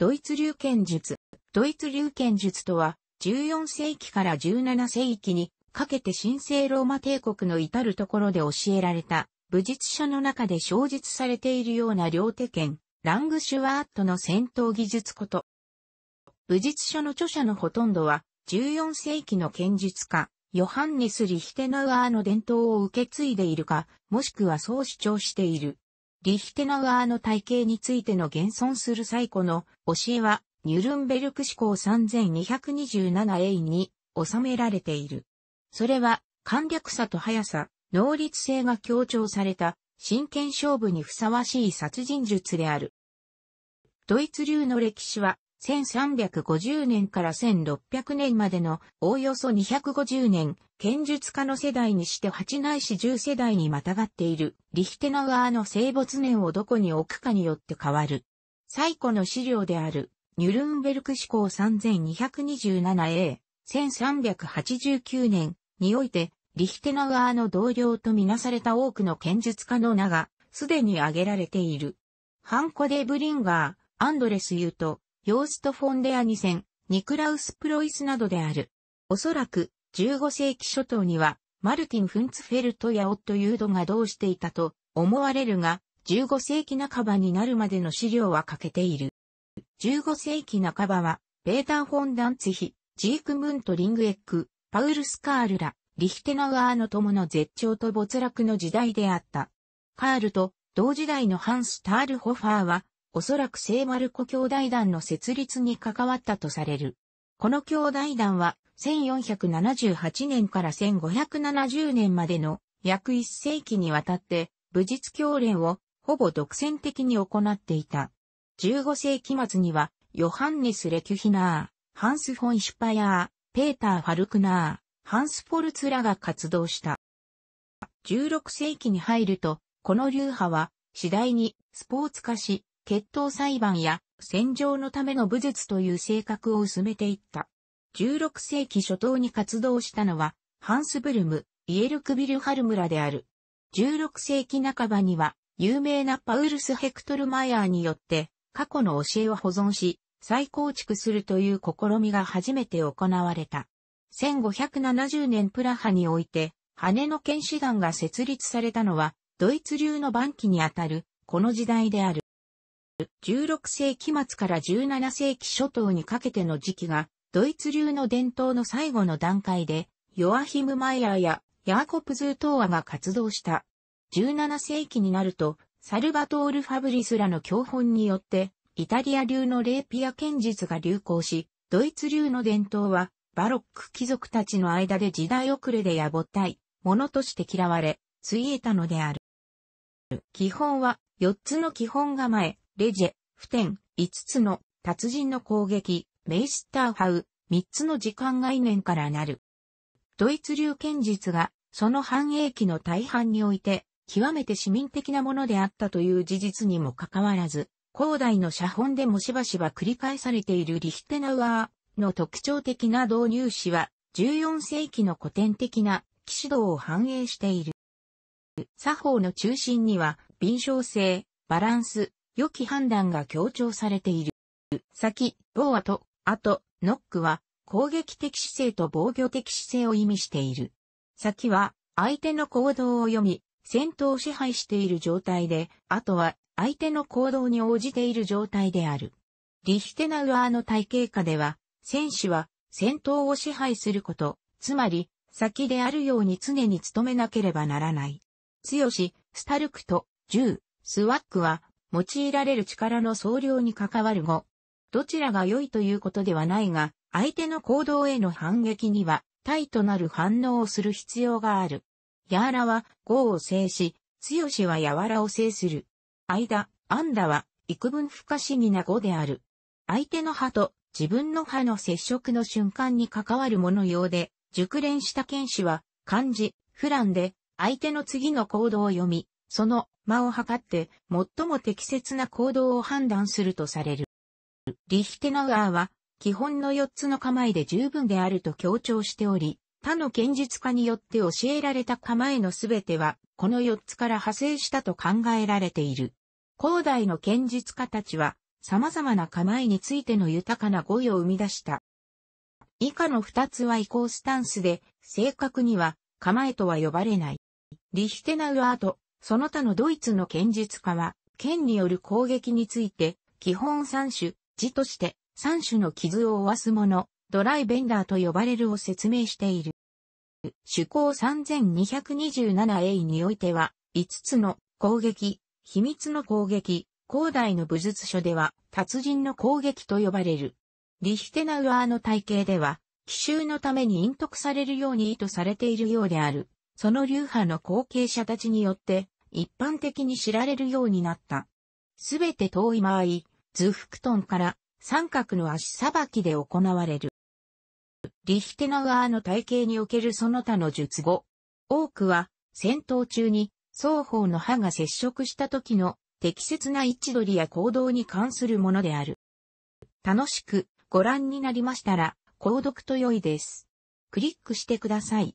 ドイツ流剣術。ドイツ流剣術とは、14世紀から17世紀にかけて神聖ローマ帝国の至るところで教えられた、武術書の中で小述されているような両手剣、ラングシュワーットの戦闘技術こと。武術書の著者のほとんどは、14世紀の剣術家、ヨハンネス・リヒテナウアーの伝統を受け継いでいるか、もしくはそう主張している。リヒテナウアーの体系についての現存する最古の教えは、ニュルンベルク思考 3227A に収められている。それは、簡略さと速さ、能率性が強調された、真剣勝負にふさわしい殺人術である。ドイツ流の歴史は、1350年から1600年までのおおよそ250年、剣術家の世代にして8内市し10世代にまたがっている、リヒテナワーの生没年をどこに置くかによって変わる。最古の資料である、ニュルンベルク志向 3227A、1389年において、リヒテナワーの同僚とみなされた多くの剣術家の名が、すでに挙げられている。ハンコ・デ・ブリンガー、アンドレス・ユート、ヨースト・フォンデアニセン、ニクラウス・プロイスなどである。おそらく、15世紀初頭には、マルティン・フンツフェルトやオット・ユードが同していたと思われるが、15世紀半ばになるまでの資料は欠けている。15世紀半ばは、ベーター・フォン・ダンツヒ、ジーク・ムント・リングエック、パウル・スカールら、リヒテナウアーの友の絶頂と没落の時代であった。カールと同時代のハンス・タールホファーはおそらく聖マルコ兄弟団の設立に関わったとされる。この兄弟団は、1478年から1570年までの約1世紀にわたって、武術教練をほぼ独占的に行っていた。15世紀末には、ヨハンネス・レキュヒナー、ハンス・フォン・シュパヤー、ペーター・ファルクナー、ハンス・ポルツらが活動した。16世紀に入ると、この流派は次第にスポーツ化し、血統裁判や戦場のための武術という性格を薄めていった。16世紀初頭に活動したのは、ハンスブルム、イエルクビルハルムらである。16世紀半ばには、有名なパウルス・ヘクトル・マイヤーによって、過去の教えを保存し、再構築するという試みが初めて行われた。1570年プラハにおいて、羽の剣士団が設立されたのは、ドイツ流の晩期にあたる、この時代である。16世紀末から17世紀初頭にかけての時期が、ドイツ流の伝統の最後の段階で、ヨアヒム・マイヤーやヤーコプズー・トーアが活動した。17世紀になると、サルバトール・ファブリスらの教本によって、イタリア流のレーピア剣術が流行し、ドイツ流の伝統は、バロック貴族たちの間で時代遅れでやぼったい、ものとして嫌われ、ついえたのである。基本は、4つの基本構え、レジェ、テ天、5つの達人の攻撃、メイスターハウ、3つの時間概念からなる。ドイツ流剣術が、その繁栄期の大半において、極めて市民的なものであったという事実にもかかわらず、広大の写本でもしばしば繰り返されているリヒテナウアーの特徴的な導入詞は、14世紀の古典的な騎士道を反映している。作法の中心には、敏捷性、バランス、良き判断が強調されている。先、ボーアと、と、ノックは、攻撃的姿勢と防御的姿勢を意味している。先は、相手の行動を読み、戦闘を支配している状態で、あとは、相手の行動に応じている状態である。リヒテナウアーの体系下では、戦士は、戦闘を支配すること、つまり、先であるように常に努めなければならない。強し、スタルクと、銃、スワックは、用いられる力の総量に関わる語。どちらが良いということではないが、相手の行動への反撃には、対となる反応をする必要がある。あらは、語を制し、強しは柔らを制する。間、んだは、幾分不可思議な語である。相手の歯と自分の歯の接触の瞬間に関わるものようで、熟練した剣士は、漢字、フランで、相手の次の行動を読み、その間を測って最も適切な行動を判断するとされる。リヒテナウアーは基本の4つの構えで十分であると強調しており、他の剣術家によって教えられた構えのすべては、この4つから派生したと考えられている。広代の剣術家たちは、様々な構えについての豊かな語彙を生み出した。以下の2つは移行スタンスで、正確には、構えとは呼ばれない。リヒテナウアーとその他のドイツの剣術家は、剣による攻撃について、基本三種、字として三種の傷を負わすもの、ドライベンダーと呼ばれるを説明している。主項 3227A においては、5つの攻撃、秘密の攻撃、広大の武術書では、達人の攻撃と呼ばれる。リヒテナウアーの体系では、奇襲のために隠匿されるように意図されているようである。その流派の後継者たちによって一般的に知られるようになった。すべて遠い間合い、図福トンから三角の足さばきで行われる。リヒテナワーの体系におけるその他の術語。多くは戦闘中に双方の歯が接触した時の適切な位置取りや行動に関するものである。楽しくご覧になりましたら、購読と良いです。クリックしてください。